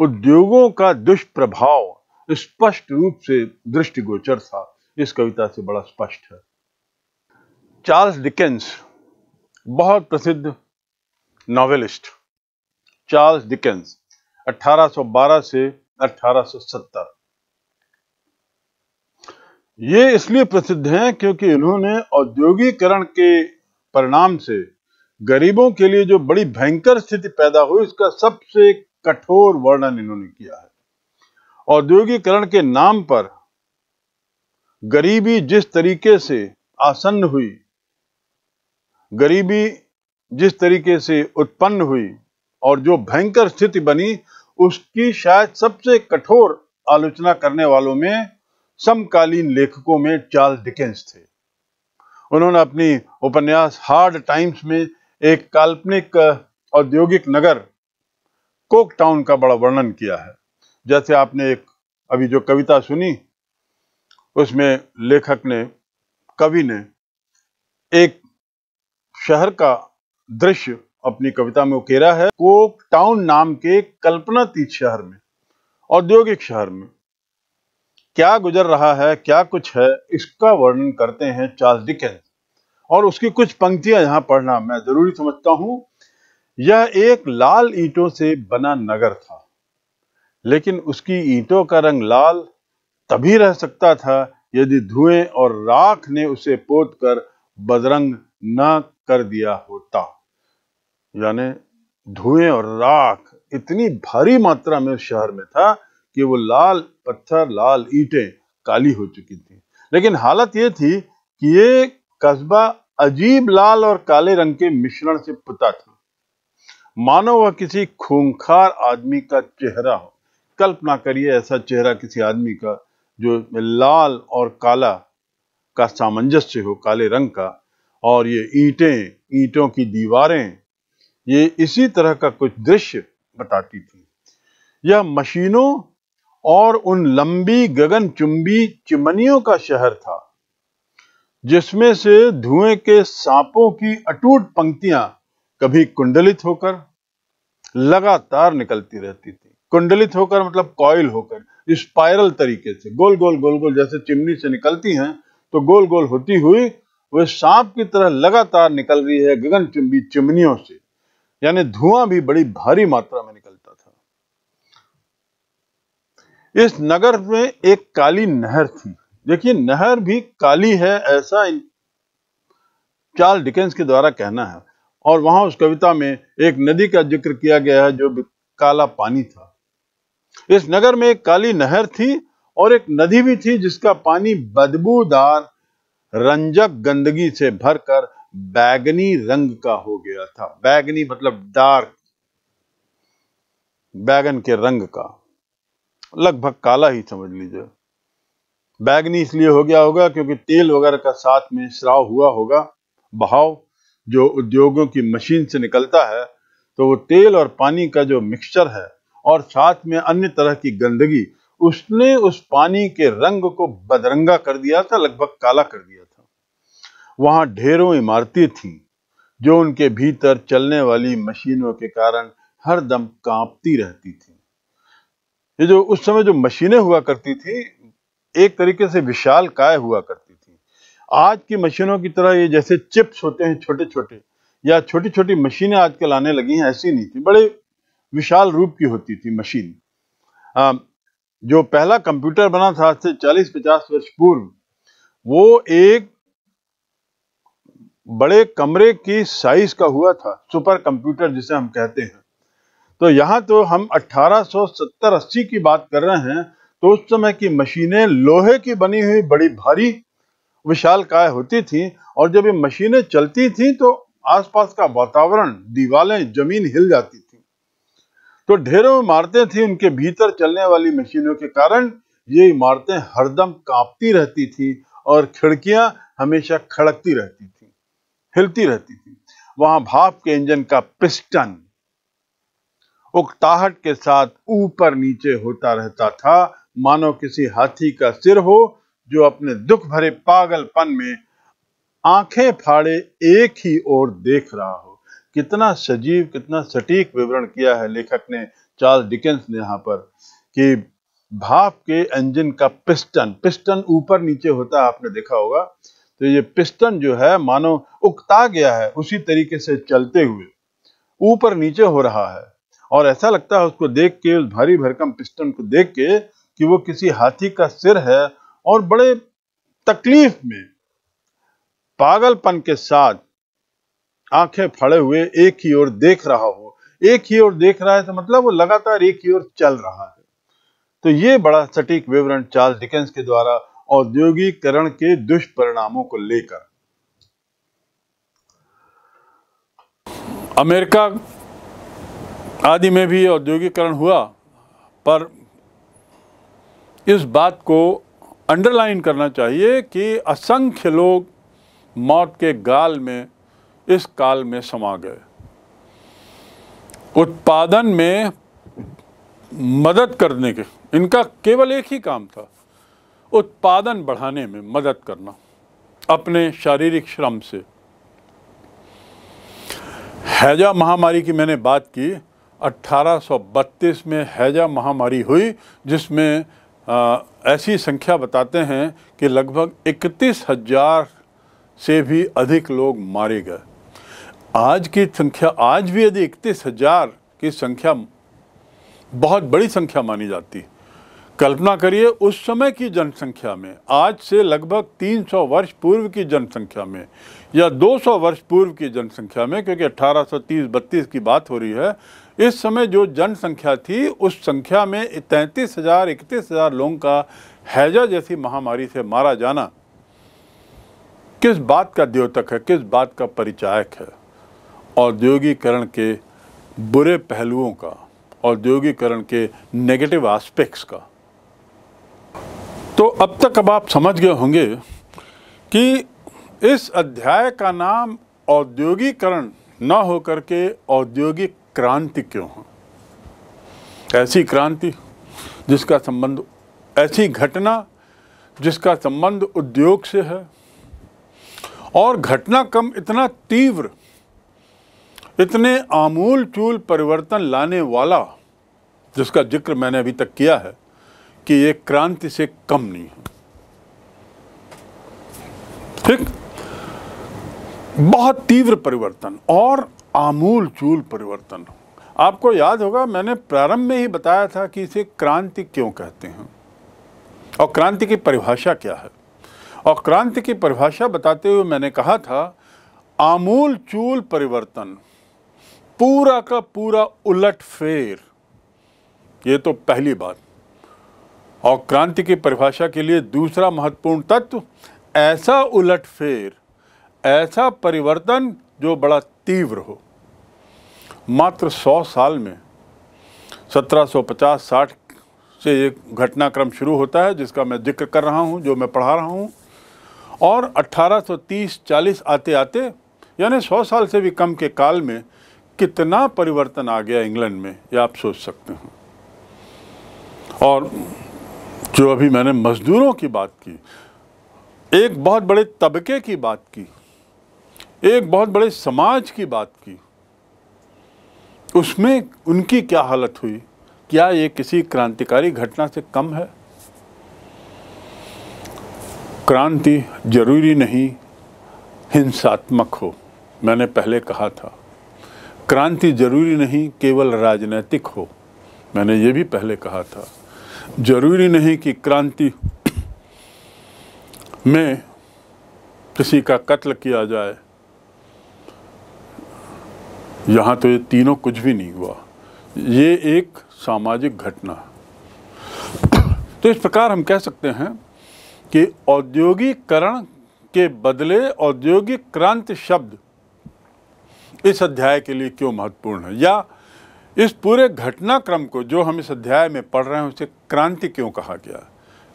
उद्योगों का दुष्प्रभाव तो स्पष्ट रूप से दृष्टिगोचर था इस कविता से बड़ा स्पष्ट है चार्ल्स डिकेंस बहुत प्रसिद्ध नॉवेलिस्ट चार्ल्स डिकेंस 1812 से 1870 ये इसलिए प्रसिद्ध हैं क्योंकि इन्होंने औद्योगिकरण के परिणाम से गरीबों के लिए जो बड़ी भयंकर स्थिति पैदा हुई उसका सबसे कठोर वर्णन इन्होंने किया है औद्योगिकरण के नाम पर गरीबी जिस तरीके से आसन्न हुई गरीबी जिस तरीके से उत्पन्न हुई और जो भयंकर स्थिति बनी उसकी शायद सबसे कठोर आलोचना करने वालों में समकालीन लेखकों में चार्ल्स डिकेंस थे उन्होंने अपनी उपन्यास हार्ड टाइम्स में एक काल्पनिक औद्योगिक नगर कोक टाउन का बड़ा वर्णन किया है जैसे आपने एक अभी जो कविता सुनी उसमें लेखक ने कवि ने एक शहर का दृश्य अपनी कविता में उकेरा है कोक टाउन नाम के कल्पनातीत शहर में औद्योगिक शहर में क्या गुजर रहा है क्या कुछ है इसका वर्णन करते हैं चार्ल्स डिकेंस और उसकी कुछ पंक्तियां यहां पढ़ना मैं जरूरी समझता हूं यह एक लाल ईटों से बना नगर था लेकिन उसकी ईंटों का रंग लाल तभी रह सकता था यदि धुएं और राख ने उसे पोत कर बदरंग न कर दिया होता यानी धुएं और राख इतनी भारी मात्रा में शहर में था कि वो लाल पत्थर लाल ईंटें काली हो चुकी थी लेकिन हालत ये थी कि ये कस्बा अजीब लाल और काले रंग के मिश्रण से पुता था मानो वह किसी खूंखार आदमी का चेहरा हो कल्पना करिए ऐसा चेहरा किसी आदमी का जो लाल और काला का सामंजस्य हो काले रंग का और ये ईटें ईटों की दीवारें ये इसी तरह का कुछ दृश्य बताती थी यह मशीनों और उन लंबी गगन चुंबी चिमनियों का शहर था जिसमें से धुएं के सांपों की अटूट पंक्तियां कभी कुंडलित होकर लगातार निकलती रहती थी कुंडलित होकर मतलब कॉयल होकर स्पायरल तरीके से गोल गोल गोल गोल जैसे चिमनी से निकलती हैं तो गोल गोल होती हुई वह सांप की तरह लगातार निकल रही है गगन चुम्बी चिमनियों से यानी धुआं भी बड़ी भारी मात्रा में निकलता था इस नगर में एक काली नहर थी देखिए नहर भी काली है ऐसा चार्ल डिकेंस के द्वारा कहना है और वहां उस कविता में एक नदी का जिक्र किया गया है जो काला पानी था इस नगर में एक काली नहर थी और एक नदी भी थी जिसका पानी बदबूदार रंजक गंदगी से भरकर बैगनी रंग का हो गया था बैगनी मतलब डार्क बैगन के रंग का लगभग काला ही समझ लीजिए बैगनी इसलिए हो गया होगा क्योंकि तेल वगैरह का साथ में श्राव हुआ होगा बहाव जो उद्योगों की मशीन से निकलता है तो वो तेल और पानी का जो मिक्सचर है और साथ में अन्य तरह की गंदगी उसने उस पानी के रंग को बदरंगा कर दिया था लगभग काला कर दिया था वहां ढेरों इमारतें थीं जो उनके भीतर चलने वाली मशीनों के कारण हर दम कांपती रहती थी ये जो उस समय जो मशीनें हुआ करती थी एक तरीके से विशाल काय हुआ करती थी आज की मशीनों की तरह ये जैसे चिप्स होते हैं छोटे छोटे या छोटी छोटी मशीनें आजकल आने लगी हैं ऐसी नहीं थी बड़े विशाल रूप की होती थी मशीन आ, हाँ, जो पहला कंप्यूटर बना था आज से 40-50 वर्ष पूर्व वो एक बड़े कमरे की साइज का हुआ था सुपर कंप्यूटर जिसे हम कहते हैं तो यहाँ तो हम 1870-80 की बात कर रहे हैं तो उस समय की मशीनें लोहे की बनी हुई बड़ी भारी विशाल काय होती थी और जब ये मशीनें चलती थी तो आसपास का वातावरण दीवारें जमीन हिल जाती थी तो ढेरों इमारतें थी उनके भीतर चलने वाली मशीनों के कारण ये इमारतें हरदम कांपती रहती थी और खिड़कियां हमेशा खड़कती रहती थी हिलती रहती थी वहां भाप के इंजन का पिस्टन उकताहट के साथ ऊपर नीचे होता रहता था मानो किसी हाथी का सिर हो जो अपने दुख भरे पागलपन में आंखें फाड़े एक ही ओर देख रहा कितना सजीव कितना सटीक विवरण किया है लेखक ने चार्ल्स डिकेंस ने यहाँ पर कि भाप के इंजन का पिस्टन पिस्टन ऊपर नीचे होता है आपने देखा होगा तो ये पिस्टन जो है मानो उकता गया है उसी तरीके से चलते हुए ऊपर नीचे हो रहा है और ऐसा लगता है उसको देख के उस भारी भरकम पिस्टन को देख के कि वो किसी हाथी का सिर है और बड़े तकलीफ में पागलपन के साथ आंखें फड़े हुए एक ही ओर देख रहा हो एक ही ओर देख रहा है तो मतलब वो लगातार एक ही ओर चल रहा है तो ये बड़ा सटीक विवरण चार्ल्स डिकेंस के द्वारा औद्योगिकरण के दुष्परिणामों को लेकर अमेरिका आदि में भी औद्योगिकरण हुआ पर इस बात को अंडरलाइन करना चाहिए कि असंख्य लोग मौत के गाल में इस काल में समा गए उत्पादन में मदद करने के इनका केवल एक ही काम था उत्पादन बढ़ाने में मदद करना अपने शारीरिक श्रम से हैजा महामारी की मैंने बात की 1832 में हैजा महामारी हुई जिसमें ऐसी संख्या बताते हैं कि लगभग इकतीस हजार से भी अधिक लोग मारे गए आज की संख्या आज भी यदि इकतीस हजार की संख्या बहुत बड़ी संख्या मानी जाती है कल्पना करिए उस समय की जनसंख्या में आज से लगभग 300 वर्ष पूर्व की जनसंख्या में या 200 वर्ष पूर्व की जनसंख्या में क्योंकि 1830-32 की बात हो रही है इस समय जो जनसंख्या थी उस संख्या में तैंतीस हज़ार इकतीस हज़ार लोगों का हैजा जैसी महामारी से मारा जाना किस बात का द्योतक है किस बात का परिचायक है औद्योगिकरण के बुरे पहलुओं का औद्योगिकरण के नेगेटिव एस्पेक्ट्स का तो अब तक अब आप समझ गए होंगे कि इस अध्याय का नाम औद्योगिकरण न होकर के औद्योगिक क्रांति क्यों हो ऐसी क्रांति जिसका संबंध ऐसी घटना जिसका संबंध उद्योग से है और घटना कम इतना तीव्र इतने आमूल चूल परिवर्तन लाने वाला जिसका जिक्र मैंने अभी तक किया है कि ये क्रांति से कम नहीं है ठीक बहुत तीव्र परिवर्तन और आमूल चूल परिवर्तन आपको याद होगा मैंने प्रारंभ में ही बताया था कि इसे क्रांति क्यों कहते हैं और क्रांति की परिभाषा क्या है और क्रांति की परिभाषा बताते हुए मैंने कहा था आमूल चूल परिवर्तन पूरा का पूरा उलट फेर ये तो पहली बात और क्रांति की परिभाषा के लिए दूसरा महत्वपूर्ण तत्व ऐसा उलट फेर ऐसा परिवर्तन जो बड़ा तीव्र हो मात्र सौ साल में 1750-60 से एक घटनाक्रम शुरू होता है जिसका मैं जिक्र कर रहा हूँ जो मैं पढ़ा रहा हूँ और 1830-40 आते आते यानी 100 साल से भी कम के काल में कितना परिवर्तन आ गया इंग्लैंड में ये आप सोच सकते हो और जो अभी मैंने मज़दूरों की बात की एक बहुत बड़े तबके की बात की एक बहुत बड़े समाज की बात की उसमें उनकी क्या हालत हुई क्या ये किसी क्रांतिकारी घटना से कम है क्रांति जरूरी नहीं हिंसात्मक हो मैंने पहले कहा था क्रांति जरूरी नहीं केवल राजनैतिक हो मैंने ये भी पहले कहा था जरूरी नहीं कि क्रांति में किसी का कत्ल किया जाए यहाँ तो ये तीनों कुछ भी नहीं हुआ ये एक सामाजिक घटना तो इस प्रकार हम कह सकते हैं कि औद्योगिकरण के बदले औद्योगिक क्रांति शब्द इस अध्याय के लिए क्यों महत्वपूर्ण है या इस पूरे घटनाक्रम को जो हम इस अध्याय में पढ़ रहे हैं उसे क्रांति क्यों कहा गया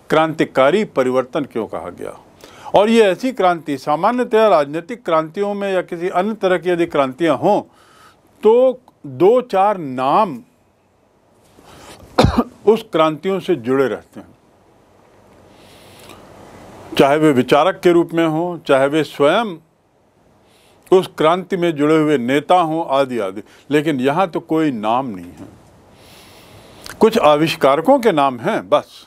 क्रांतिकारी परिवर्तन क्यों कहा गया और ये ऐसी क्रांति सामान्यतः राजनीतिक क्रांतियों में या किसी अन्य तरह की यदि क्रांतियाँ हों तो दो चार नाम उस क्रांतियों से जुड़े रहते हैं चाहे वे विचारक के रूप में हों चाहे वे स्वयं उस क्रांति में जुड़े हुए नेता हों आदि आदि लेकिन यहाँ तो कोई नाम नहीं है कुछ आविष्कारकों के नाम हैं बस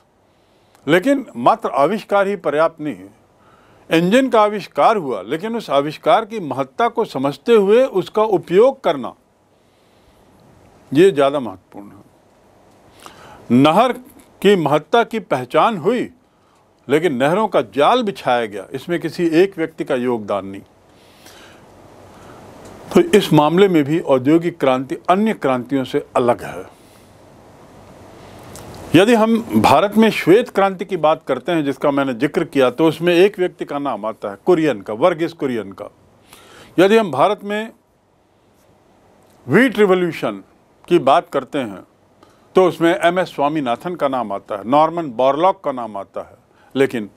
लेकिन मात्र आविष्कार ही पर्याप्त नहीं है इंजन का आविष्कार हुआ लेकिन उस आविष्कार की महत्ता को समझते हुए उसका उपयोग करना ये ज़्यादा महत्वपूर्ण है नहर की महत्ता की पहचान हुई लेकिन नहरों का जाल बिछाया गया इसमें किसी एक व्यक्ति का योगदान नहीं तो इस मामले में भी औद्योगिक क्रांति अन्य क्रांतियों से अलग है यदि हम भारत में श्वेत क्रांति की बात करते हैं जिसका मैंने जिक्र किया तो उसमें एक व्यक्ति का नाम आता है कुरियन का वर्गिस कुरियन का यदि हम भारत में वीट रिवोल्यूशन की बात करते हैं तो उसमें एम एस स्वामीनाथन का नाम आता है नॉर्मन बॉर्लॉक का नाम आता है लेकिन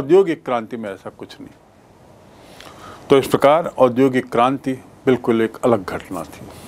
औद्योगिक क्रांति में ऐसा कुछ नहीं तो इस प्रकार औद्योगिक क्रांति बिल्कुल एक अलग घटना थी